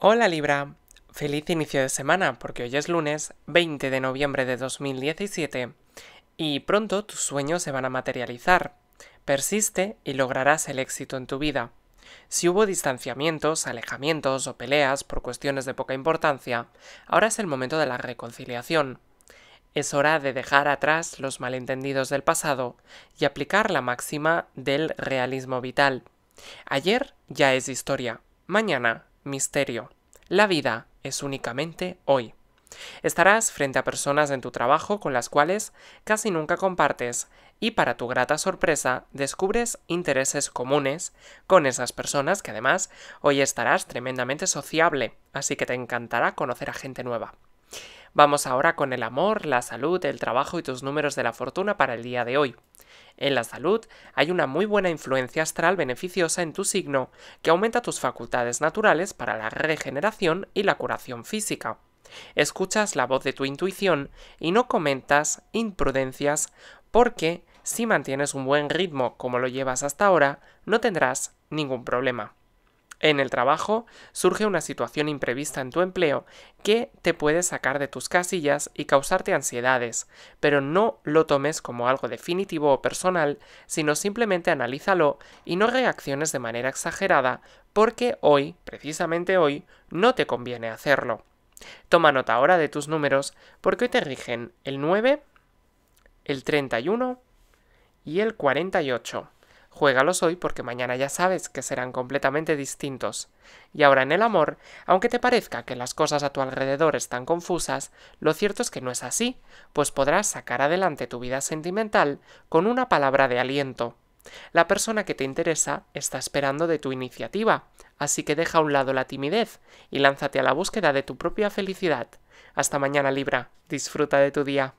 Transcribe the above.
Hola Libra, feliz inicio de semana porque hoy es lunes 20 de noviembre de 2017 y pronto tus sueños se van a materializar. Persiste y lograrás el éxito en tu vida. Si hubo distanciamientos, alejamientos o peleas por cuestiones de poca importancia, ahora es el momento de la reconciliación. Es hora de dejar atrás los malentendidos del pasado y aplicar la máxima del realismo vital. Ayer ya es historia, mañana misterio. La vida es únicamente hoy. Estarás frente a personas en tu trabajo con las cuales casi nunca compartes y para tu grata sorpresa descubres intereses comunes con esas personas que además hoy estarás tremendamente sociable, así que te encantará conocer a gente nueva. Vamos ahora con el amor, la salud, el trabajo y tus números de la fortuna para el día de hoy. En la salud hay una muy buena influencia astral beneficiosa en tu signo, que aumenta tus facultades naturales para la regeneración y la curación física. Escuchas la voz de tu intuición y no comentas imprudencias porque si mantienes un buen ritmo como lo llevas hasta ahora, no tendrás ningún problema. En el trabajo surge una situación imprevista en tu empleo que te puede sacar de tus casillas y causarte ansiedades, pero no lo tomes como algo definitivo o personal, sino simplemente analízalo y no reacciones de manera exagerada porque hoy, precisamente hoy, no te conviene hacerlo. Toma nota ahora de tus números porque hoy te rigen el 9, el 31 y el 48. Juégalos hoy porque mañana ya sabes que serán completamente distintos. Y ahora en el amor, aunque te parezca que las cosas a tu alrededor están confusas, lo cierto es que no es así, pues podrás sacar adelante tu vida sentimental con una palabra de aliento. La persona que te interesa está esperando de tu iniciativa, así que deja a un lado la timidez y lánzate a la búsqueda de tu propia felicidad. Hasta mañana Libra, disfruta de tu día.